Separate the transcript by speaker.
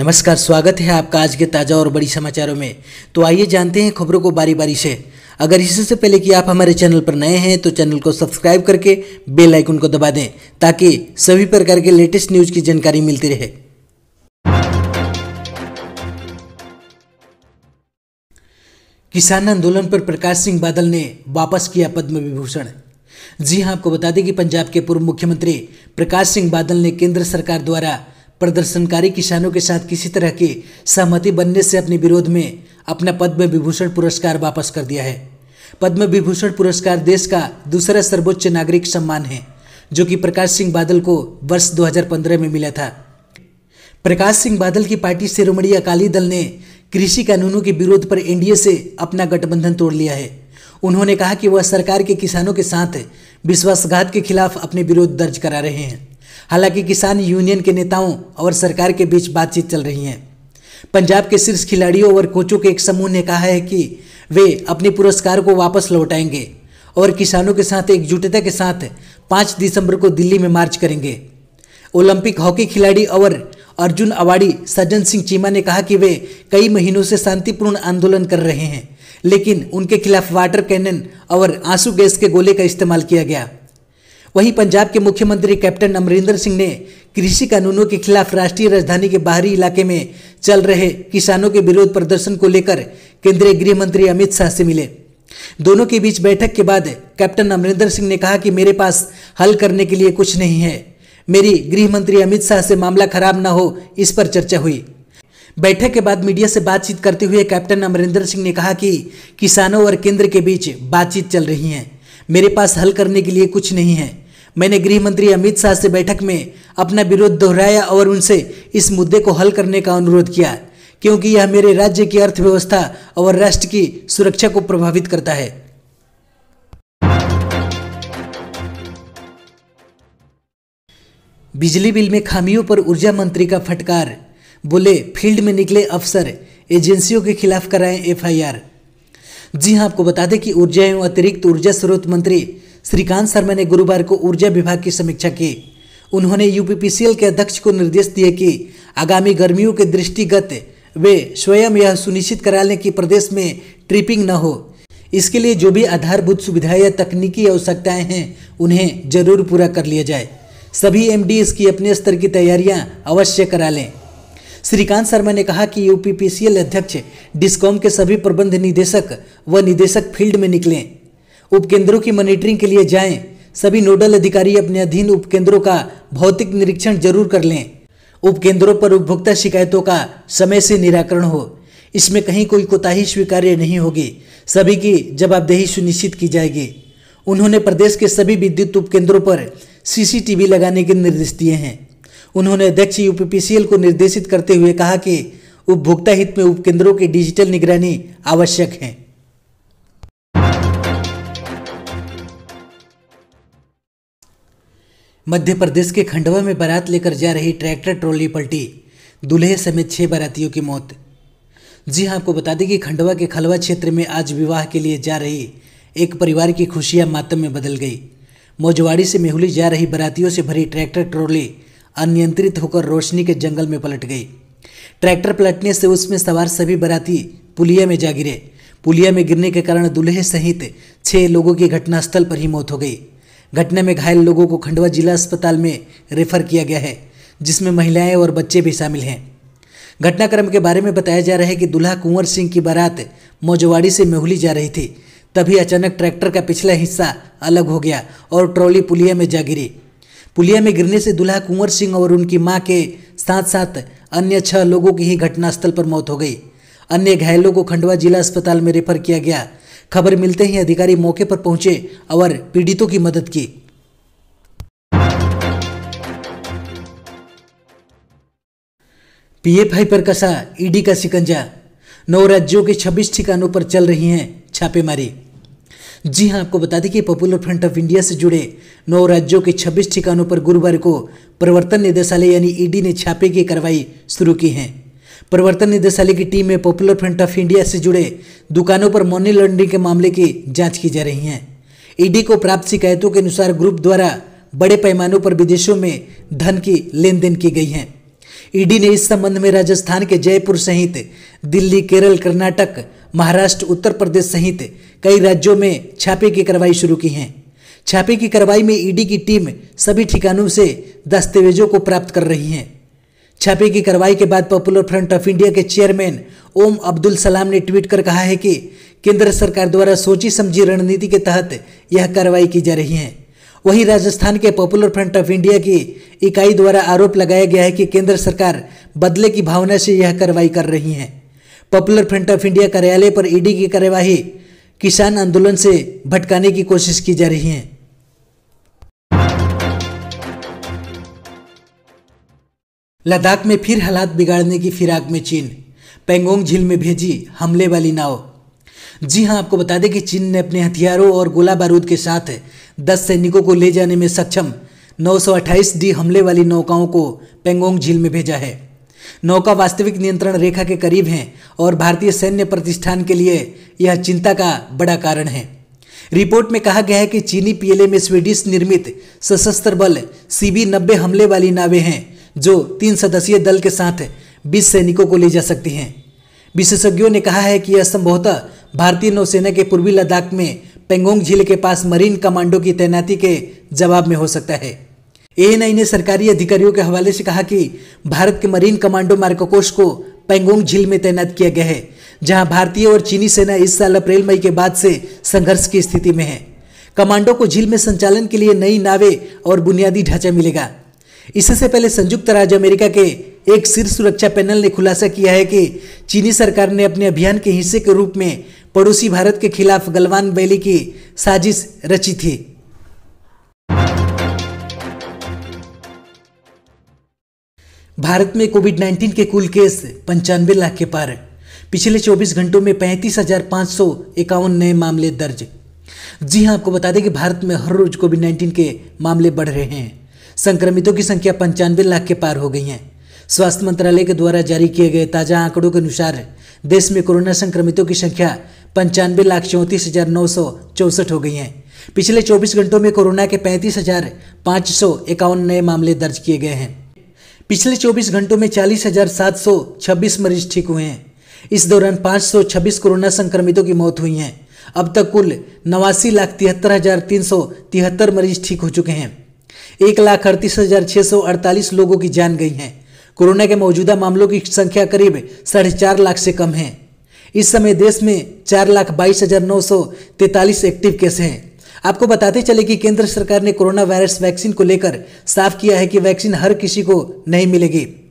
Speaker 1: नमस्कार स्वागत है आपका आज के ताज़ा और बड़ी समाचारों में तो आइए जानते हैं खबरों को बारी बारी से अगर इससे पहले कि आप हमारे चैनल पर नए हैं तो चैनल को सब्सक्राइब करके बेल आइकन को दबा दें ताकि सभी प्रकार के लेटेस्ट न्यूज़ की जानकारी मिलती रहे किसान आंदोलन पर प्रकाश सिंह बादल ने वापस किया पद्म विभूषण जी हाँ आपको बता दें कि पंजाब के पूर्व मुख्यमंत्री प्रकाश सिंह बादल ने केंद्र सरकार द्वारा प्रदर्शनकारी किसानों के साथ किसी तरह की सहमति बनने से अपने विरोध में अपना पद्म विभूषण पुरस्कार वापस कर दिया है पद्म विभूषण पुरस्कार देश का दूसरा सर्वोच्च नागरिक सम्मान है जो कि प्रकाश सिंह बादल को वर्ष 2015 में मिला था प्रकाश सिंह बादल की पार्टी शिरोमणि अकाली दल ने कृषि कानूनों के विरोध पर एनडीए से अपना गठबंधन तोड़ लिया है उन्होंने कहा कि वह सरकार के किसानों के साथ विश्वासघात के खिलाफ अपने विरोध दर्ज करा रहे हैं हालांकि किसान यूनियन के नेताओं और सरकार के बीच बातचीत चल रही है पंजाब के शीर्ष खिलाड़ियों और कोचों के एक समूह ने कहा है कि वे अपने पुरस्कार को वापस लौटाएंगे और किसानों के साथ एकजुटता के साथ पाँच दिसंबर को दिल्ली में मार्च करेंगे ओलंपिक हॉकी खिलाड़ी और अर्जुन अवाड़ी सज्जन सिंह चीमा ने कहा कि वे कई महीनों से शांतिपूर्ण आंदोलन कर रहे हैं लेकिन उनके खिलाफ वाटर कैनन और आंसू गैस के गोले का इस्तेमाल किया गया वहीं पंजाब के मुख्यमंत्री कैप्टन अमरिंदर सिंह ने कृषि कानूनों के खिलाफ राष्ट्रीय राजधानी के बाहरी इलाके में चल रहे किसानों के विरोध प्रदर्शन को लेकर केंद्रीय गृह मंत्री अमित शाह से मिले दोनों के बीच बैठक के बाद कैप्टन अमरिंदर सिंह ने कहा कि मेरे पास हल करने के लिए कुछ नहीं है मेरी गृह मंत्री अमित शाह से मामला खराब ना हो इस पर चर्चा हुई बैठक के बाद मीडिया से बातचीत करते हुए कैप्टन अमरिंदर सिंह ने कहा कि किसानों और केंद्र के बीच बातचीत चल रही है मेरे पास हल करने के लिए कुछ नहीं है मैंने गृह मंत्री अमित शाह से बैठक में अपना विरोध दोहराया और उनसे इस मुद्दे को हल करने का अनुरोध किया क्योंकि यह मेरे राज्य की अर्थव्यवस्था और राष्ट्र की सुरक्षा को प्रभावित करता है बिजली बिल में खामियों पर ऊर्जा मंत्री का फटकार बोले फील्ड में निकले अफसर एजेंसियों के खिलाफ कराएं एफआईआर जी हाँ आपको बता दें कि ऊर्जा एवं अतिरिक्त ऊर्जा स्रोत मंत्री श्रीकांत शर्मा ने गुरुवार को ऊर्जा विभाग की समीक्षा की उन्होंने यूपीपीसीएल के अध्यक्ष को निर्देश दिए कि आगामी गर्मियों के दृष्टिगत वे स्वयं यह सुनिश्चित करा लें कि प्रदेश में ट्रिपिंग न हो इसके लिए जो भी आधारभूत सुविधाएं या तकनीकी आवश्यकताएं हैं उन्हें जरूर पूरा कर लिया जाए सभी एम इसकी अपने स्तर की तैयारियां अवश्य करा लें श्रीकांत शर्मा ने कहा कि यूपीपीसीएल अध्यक्ष डिस्कॉम के सभी प्रबंध निदेशक व निदेशक फील्ड में निकलें उपकेंद्रों की मॉनिटरिंग के लिए जाएं सभी नोडल अधिकारी अपने अधीन उपकेंद्रों का भौतिक निरीक्षण जरूर कर लें उपकेंद्रों पर उपभोक्ता शिकायतों का समय से निराकरण हो इसमें कहीं कोई कोताही स्वीकार्य नहीं होगी सभी की जवाबदेही सुनिश्चित की जाएगी उन्होंने प्रदेश के सभी विद्युत उपकेंद्रों पर सीसीटीवी लगाने के निर्देश दिए हैं उन्होंने अध्यक्ष यूपीपीसीएल को निर्देशित करते हुए कहा कि उपभोक्ता हित में उपकेंद्रों की डिजिटल निगरानी आवश्यक है मध्य प्रदेश के खंडवा में बारात लेकर जा रही ट्रैक्टर ट्रॉली पलटी दूल्हे समेत छह बारातियों की मौत जी हाँ आपको बता दें कि खंडवा के खलवा क्षेत्र में आज विवाह के लिए जा रही एक परिवार की खुशियां मातम में बदल गई मौजवाड़ी से मेहुली जा रही बरातियों से भरी ट्रैक्टर ट्रॉली अनियंत्रित होकर रोशनी के जंगल में पलट गई ट्रैक्टर पलटने से उसमें सवार सभी बराती पुलिया में जा गिरे पुलिया में गिरने के कारण दूल्हे सहित छः लोगों की घटनास्थल पर ही मौत हो गई घटना में घायल लोगों को खंडवा जिला अस्पताल में रेफर किया गया है जिसमें महिलाएं और बच्चे भी शामिल हैं घटनाक्रम के बारे में बताया जा रहा है कि दुल्हा कुंवर सिंह की बारात मौजवाड़ी से मेहुली जा रही थी तभी अचानक ट्रैक्टर का पिछला हिस्सा अलग हो गया और ट्रॉली पुलिया में जा गिरी पुलिया में गिरने से दुल्हा कुंवर सिंह और उनकी मां के साथ साथ अन्य छह लोगों की ही घटनास्थल पर मौत हो गई अन्य घायलों को खंडवा जिला अस्पताल में रेफर किया गया खबर मिलते ही अधिकारी मौके पर पहुंचे और पीड़ितों की मदद की पीएफआई पर कसा ईडी का शिकंजा नौ राज्यों के 26 ठिकानों पर चल रही है छापेमारी जी हां आपको बता दें कि पॉपुलर फ्रंट ऑफ इंडिया से जुड़े नौ राज्यों के 26 ठिकानों पर गुरुवार को प्रवर्तन निदेशालय यानी ईडी e ने छापे की कार्रवाई शुरू की है प्रवर्तन निदेशालय की टीम में पॉपुलर फ्रंट ऑफ इंडिया से जुड़े दुकानों पर मनी लॉन्ड्रिंग के मामले की जाँच की जा रही है ईडी e को प्राप्त शिकायतों के अनुसार ग्रुप द्वारा बड़े पैमानों पर विदेशों में धन की लेन देन की गई है ईडी e ने इस संबंध में राजस्थान के जयपुर सहित दिल्ली केरल कर्नाटक महाराष्ट्र उत्तर प्रदेश सहित कई राज्यों में छापे की कार्रवाई शुरू की है छापे की कार्रवाई में ईडी की टीम सभी ठिकानों से दस्तावेजों को प्राप्त कर रही है छापे की कार्रवाई के बाद पॉपुलर फ्रंट ऑफ इंडिया के चेयरमैन ओम अब्दुल सलाम ने ट्वीट कर कहा है कि केंद्र सरकार द्वारा सोची समझी रणनीति के तहत यह कार्रवाई की जा रही है वहीं राजस्थान के पॉपुलर फ्रंट ऑफ इंडिया की इकाई द्वारा आरोप लगाया गया है कि केंद्र सरकार बदले की भावना से यह कार्रवाई कर रही है पॉपुलर फ्रंट ऑफ इंडिया कार्यालय पर ईडी की कार्यवाही किसान आंदोलन से भटकाने की कोशिश की जा रही है लद्दाख में फिर हालात बिगाड़ने की फिराक में चीन पेंगोंग झील में भेजी हमले वाली नाव जी हां आपको बता दें कि चीन ने अपने हथियारों और गोला बारूद के साथ 10 सैनिकों को ले जाने में सक्षम 928 डी हमले वाली नौकाओं को पेंगोंग झील में भेजा है नौका वास्तविक नियंत्रण रेखा के करीब है और भारतीय सैन्य प्रतिष्ठान के लिए यह चिंता का बड़ा कारण है रिपोर्ट में कहा गया है कि चीनी पीएलए में स्वीडिश निर्मित सशस्त्र बल सीबी नब्बे हमले वाली नावें हैं जो तीन सदस्यीय दल के साथ बीस सैनिकों को ले जा सकती हैं विशेषज्ञों ने कहा है कि यह संभवतः भारतीय नौसेना के पूर्वी लद्दाख में पेंगोंग झील के पास मरीन कमांडो की तैनाती के जवाब में हो सकता है एएनआई ने सरकारी अधिकारियों के हवाले से कहा कि भारत के मरीन कमांडो मार्कोकोश को पेंगोंग झील में तैनात किया गया है जहां भारतीय और चीनी सेना इस साल अप्रैल मई के बाद से संघर्ष की स्थिति में है कमांडो को झील में संचालन के लिए नई नावें और बुनियादी ढांचा मिलेगा इससे पहले संयुक्त राज्य अमेरिका के एक सिर सुरक्षा पैनल ने खुलासा किया है कि चीनी सरकार ने अपने अभियान के हिस्से के रूप में पड़ोसी भारत के खिलाफ गलवान वैली की साजिश रची थी भारत में कोविड 19 के कुल केस पंचानवे लाख के पार पिछले 24 घंटों में पैंतीस हजार पाँच सौ इक्यावन नए मामले दर्ज जी हाँ आपको बता दें कि भारत में हर रोज कोविड 19 के मामले बढ़ रहे हैं संक्रमितों की संख्या पंचानवे लाख के पार हो गई है स्वास्थ्य मंत्रालय के द्वारा जारी किए गए ताज़ा आंकड़ों के अनुसार देश में कोरोना संक्रमितों की संख्या पंचानवे लाख चौंतीस हजार नौ सौ चौंसठ हो गई है पिछले 24 घंटों में कोरोना के पैंतीस हजार पाँच सौ इक्यावन नए मामले दर्ज किए गए हैं पिछले 24 घंटों में 40,726 मरीज ठीक हुए हैं इस दौरान 526 कोरोना संक्रमितों की मौत हुई है अब तक कुल नवासी लाख तिहत्तर हजार तीन सौ तिहत्तर मरीज ठीक हो चुके हैं एक लाख अड़तीस हजार छः सौ अड़तालीस लोगों की जान गई है कोरोना के मौजूदा मामलों की संख्या करीब साढ़े चार लाख से कम है इस समय देश में चार लाख बाईस हजार नौ सौ तैंतालीस एक्टिव केस हैं आपको बताते चले कि केंद्र सरकार ने कोरोना वायरस वैक्सीन को लेकर साफ किया है कि वैक्सीन हर किसी को नहीं मिलेगी